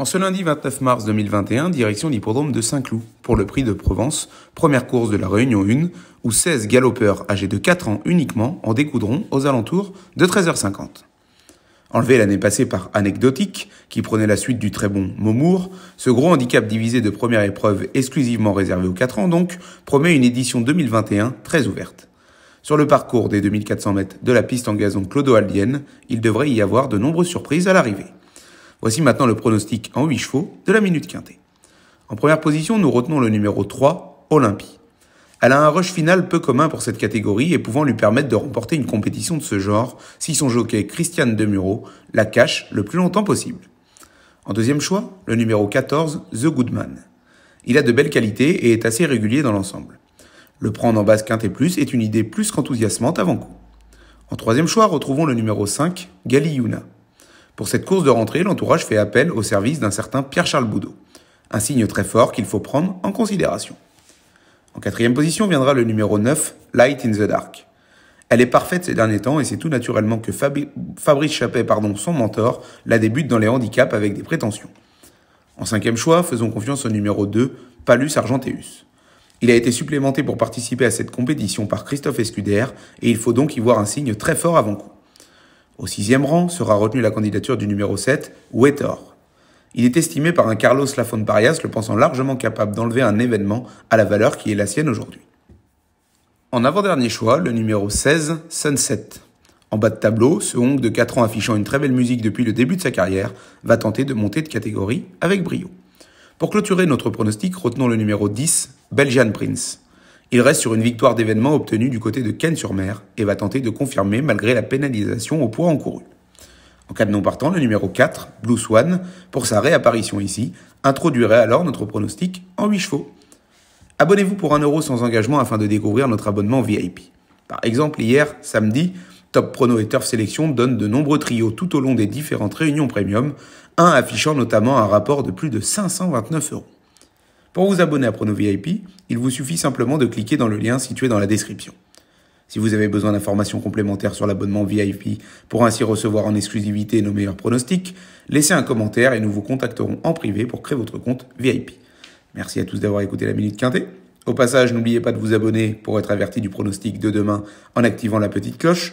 En ce lundi 29 mars 2021, direction l'hippodrome de Saint-Cloud pour le prix de Provence, première course de la Réunion 1, où 16 galopeurs âgés de 4 ans uniquement en découdront aux alentours de 13h50. Enlevé l'année passée par Anecdotique, qui prenait la suite du très bon Momour, ce gros handicap divisé de première épreuve exclusivement réservé aux 4 ans donc promet une édition 2021 très ouverte. Sur le parcours des 2400 mètres de la piste en gazon clodoaldienne, il devrait y avoir de nombreuses surprises à l'arrivée. Voici maintenant le pronostic en 8 chevaux de la minute quintée. En première position, nous retenons le numéro 3, Olympie. Elle a un rush final peu commun pour cette catégorie et pouvant lui permettre de remporter une compétition de ce genre si son jockey Christiane Demuro la cache le plus longtemps possible. En deuxième choix, le numéro 14, The Goodman. Il a de belles qualités et est assez régulier dans l'ensemble. Le prendre en base quintée plus est une idée plus qu'enthousiasmante avant coup. En troisième choix, retrouvons le numéro 5, Galiyuna. Pour cette course de rentrée, l'entourage fait appel au service d'un certain Pierre-Charles Boudot. Un signe très fort qu'il faut prendre en considération. En quatrième position viendra le numéro 9, Light in the Dark. Elle est parfaite ces derniers temps et c'est tout naturellement que Fabrice Chapet, pardon, son mentor, la débute dans les handicaps avec des prétentions. En cinquième choix, faisons confiance au numéro 2, Palus Argenteus. Il a été supplémenté pour participer à cette compétition par Christophe Escuder et il faut donc y voir un signe très fort avant coup. Au sixième rang sera retenue la candidature du numéro 7, Wetter. Il est estimé par un Carlos Lafon-Parias le pensant largement capable d'enlever un événement à la valeur qui est la sienne aujourd'hui. En avant-dernier choix, le numéro 16, Sunset. En bas de tableau, ce Hong de 4 ans affichant une très belle musique depuis le début de sa carrière va tenter de monter de catégorie avec brio. Pour clôturer notre pronostic, retenons le numéro 10, Belgian Prince. Il reste sur une victoire d'événement obtenue du côté de Ken sur mer et va tenter de confirmer malgré la pénalisation au poids encouru. En cas de non partant, le numéro 4, Blue Swan, pour sa réapparition ici, introduirait alors notre pronostic en 8 chevaux. Abonnez-vous pour 1€ euro sans engagement afin de découvrir notre abonnement VIP. Par exemple, hier, samedi, Top Prono et Turf Sélection donnent de nombreux trios tout au long des différentes réunions premium, un affichant notamment un rapport de plus de 529 euros. Pour vous abonner à Prono VIP, il vous suffit simplement de cliquer dans le lien situé dans la description. Si vous avez besoin d'informations complémentaires sur l'abonnement VIP pour ainsi recevoir en exclusivité nos meilleurs pronostics, laissez un commentaire et nous vous contacterons en privé pour créer votre compte VIP. Merci à tous d'avoir écouté la Minute Quintée. Au passage, n'oubliez pas de vous abonner pour être averti du pronostic de demain en activant la petite cloche